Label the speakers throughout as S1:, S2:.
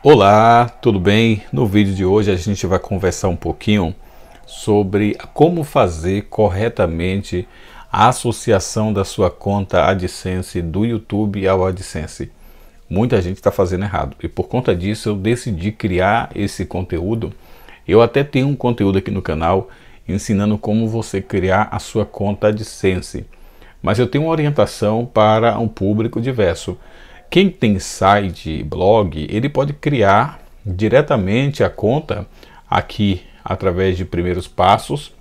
S1: Olá, tudo bem? No vídeo de hoje a gente vai conversar um pouquinho sobre como fazer corretamente a associação da sua conta AdSense do YouTube ao AdSense. Muita gente está fazendo errado e por conta disso eu decidi criar esse conteúdo. Eu até tenho um conteúdo aqui no canal ensinando como você criar a sua conta AdSense mas eu tenho uma orientação para um público diverso. Quem tem site, blog, ele pode criar diretamente a conta aqui através de primeiros passos,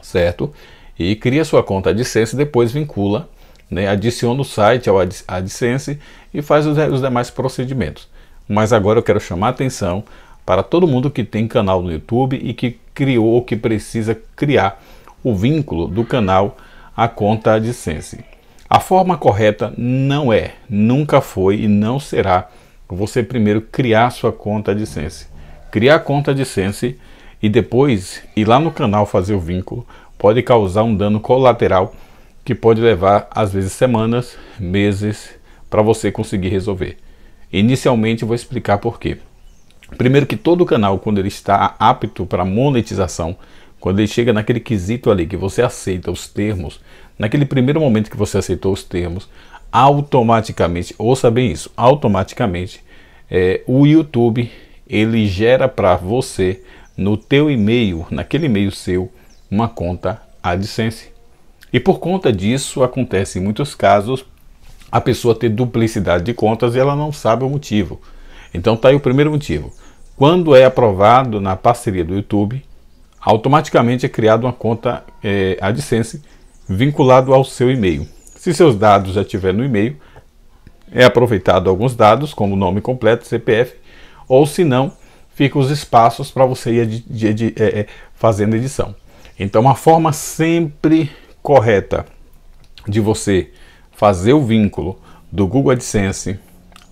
S1: certo? E cria sua conta AdSense, depois vincula, né? adiciona o site ao AdSense e faz os, os demais procedimentos. Mas agora eu quero chamar a atenção para todo mundo que tem canal no YouTube e que criou ou que precisa criar o vínculo do canal à conta AdSense. A forma correta não é, nunca foi e não será você primeiro criar sua conta de Sense. Criar a conta de Sense e depois ir lá no canal fazer o vínculo pode causar um dano colateral que pode levar às vezes semanas, meses para você conseguir resolver. Inicialmente vou explicar por quê. Primeiro que todo canal quando ele está apto para monetização, quando ele chega naquele quesito ali que você aceita os termos, naquele primeiro momento que você aceitou os termos, automaticamente, ouça bem isso, automaticamente é, o YouTube ele gera para você no teu e-mail, naquele e-mail seu, uma conta AdSense. E por conta disso acontece em muitos casos a pessoa ter duplicidade de contas e ela não sabe o motivo. Então tá aí o primeiro motivo. Quando é aprovado na parceria do YouTube, automaticamente é criada uma conta é, AdSense vinculado ao seu e-mail. Se seus dados já estiver no e-mail, é aproveitado alguns dados, como nome completo, CPF, ou se não, fica os espaços para você ir é, fazendo edição. Então, uma forma sempre correta de você fazer o vínculo do Google AdSense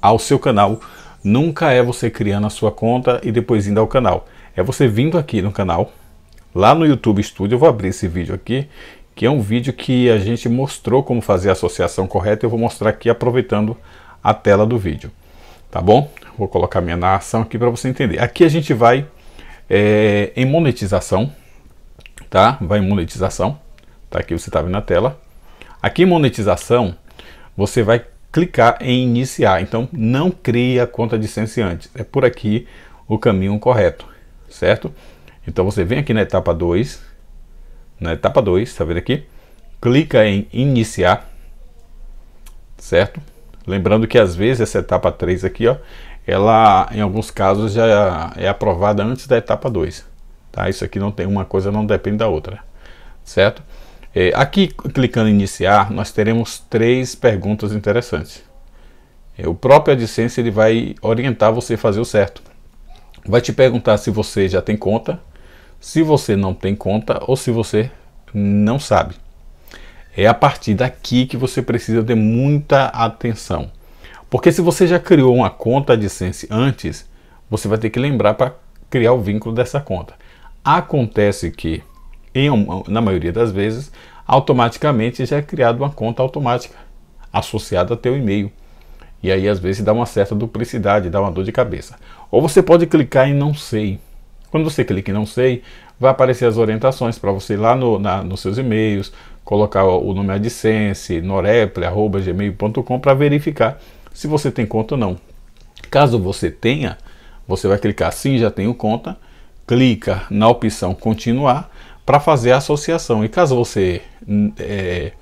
S1: ao seu canal nunca é você criando a sua conta e depois indo ao canal. É você vindo aqui no canal, lá no YouTube Studio. Eu vou abrir esse vídeo aqui, que é um vídeo que a gente mostrou como fazer a associação correta. Eu vou mostrar aqui aproveitando a tela do vídeo, tá bom? Vou colocar minha narração aqui para você entender. Aqui a gente vai é, em monetização, tá? Vai em monetização, tá? Aqui você está vendo na tela. Aqui em monetização, você vai clicar em iniciar. Então, não crie a conta de AdSense antes. É por aqui o caminho correto, certo? Então você vem aqui na etapa 2, na etapa 2, tá vendo aqui? Clica em iniciar, certo? Lembrando que às vezes essa etapa 3 aqui, ó, ela em alguns casos já é aprovada antes da etapa 2, tá? Isso aqui não tem uma coisa, não depende da outra, certo? É, aqui, clicando em iniciar, nós teremos três perguntas interessantes. É, o próprio AdSense ele vai orientar você a fazer o certo. Vai te perguntar se você já tem conta, se você não tem conta ou se você não sabe. É a partir daqui que você precisa ter muita atenção. Porque se você já criou uma conta Sense antes, você vai ter que lembrar para criar o vínculo dessa conta. Acontece que, em, na maioria das vezes, automaticamente já é criada uma conta automática associada a teu e-mail. E aí às vezes dá uma certa duplicidade, dá uma dor de cabeça. Ou você pode clicar em não sei quando você clica em não sei, vai aparecer as orientações para você ir lá no, na, nos seus e-mails, colocar o nome AdSense, noreple.gmail.com para verificar se você tem conta ou não. Caso você tenha, você vai clicar sim, já tenho conta, clica na opção continuar para fazer a associação. E caso você hum, é,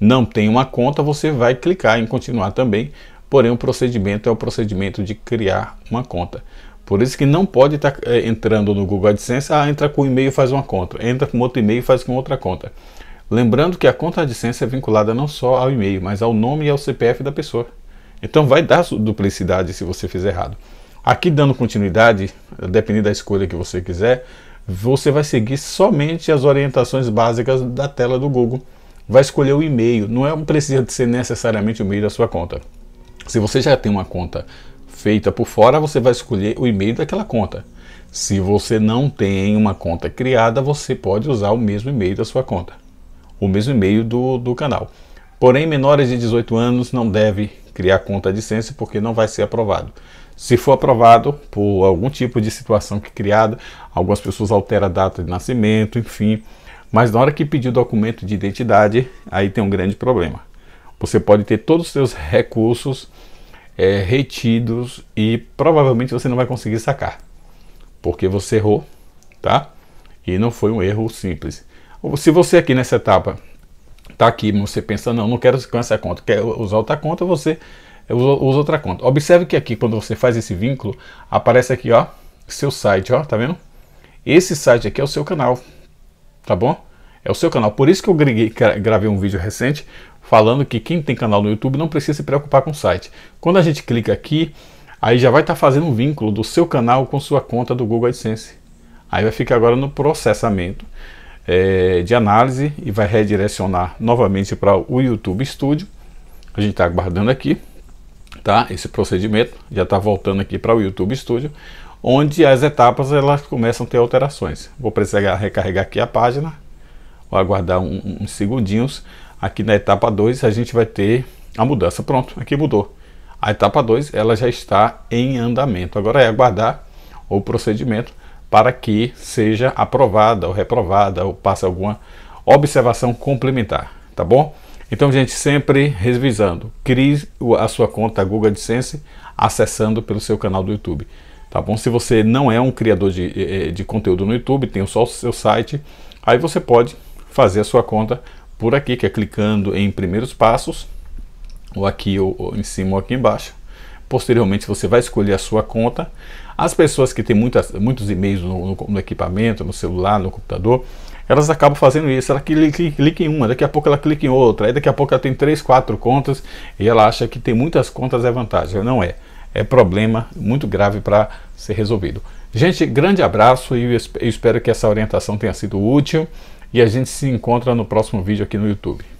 S1: não tenha uma conta, você vai clicar em continuar também, porém o procedimento é o procedimento de criar uma conta. Por isso que não pode estar tá, é, entrando no Google AdSense, ah, entra com e-mail e faz uma conta, entra com outro e-mail e faz com outra conta. Lembrando que a conta AdSense é vinculada não só ao e-mail, mas ao nome e ao CPF da pessoa. Então vai dar duplicidade se você fizer errado. Aqui dando continuidade, dependendo da escolha que você quiser, você vai seguir somente as orientações básicas da tela do Google. Vai escolher o e-mail, não é precisa ser necessariamente o e-mail da sua conta. Se você já tem uma conta feita por fora, você vai escolher o e-mail daquela conta. Se você não tem uma conta criada, você pode usar o mesmo e-mail da sua conta, o mesmo e-mail do, do canal. Porém, menores de 18 anos não deve criar conta de sense porque não vai ser aprovado. Se for aprovado por algum tipo de situação que criada, algumas pessoas alteram a data de nascimento, enfim. Mas na hora que pedir o documento de identidade, aí tem um grande problema. Você pode ter todos os seus recursos é, retidos e provavelmente você não vai conseguir sacar, porque você errou, tá? E não foi um erro simples. Se você aqui nessa etapa está aqui, você pensa, não, não quero com essa conta, quer usar outra conta, você usa outra conta. Observe que aqui, quando você faz esse vínculo, aparece aqui, ó, seu site, ó, tá vendo? Esse site aqui é o seu canal, tá bom? É o seu canal. Por isso que eu gravei um vídeo recente falando que quem tem canal no YouTube não precisa se preocupar com o site. Quando a gente clica aqui, aí já vai estar tá fazendo um vínculo do seu canal com sua conta do Google AdSense. Aí vai ficar agora no processamento é, de análise e vai redirecionar novamente para o YouTube Studio. A gente está aguardando aqui, tá? Esse procedimento já está voltando aqui para o YouTube Studio, onde as etapas elas começam a ter alterações. Vou precisar recarregar aqui a página, vou aguardar um, uns segundinhos Aqui na etapa 2 a gente vai ter a mudança. Pronto, aqui mudou. A etapa 2 ela já está em andamento. Agora é aguardar o procedimento para que seja aprovada ou reprovada ou passe alguma observação complementar, tá bom? Então, gente, sempre revisando, crie a sua conta Google AdSense acessando pelo seu canal do YouTube, tá bom? Se você não é um criador de, eh, eh, de conteúdo no YouTube, tem só o seu site, aí você pode fazer a sua conta por aqui, que é clicando em primeiros passos, ou aqui ou, ou em cima ou aqui embaixo. Posteriormente, você vai escolher a sua conta. As pessoas que têm muitas, muitos e-mails no, no, no equipamento, no celular, no computador, elas acabam fazendo isso. Ela clica, clica, em uma, daqui a pouco ela clica em outra, aí daqui a pouco ela tem três, quatro contas e ela acha que tem muitas contas é vantagem. Não é. É problema muito grave para ser resolvido. Gente, grande abraço e eu espero que essa orientação tenha sido útil e a gente se encontra no próximo vídeo aqui no YouTube.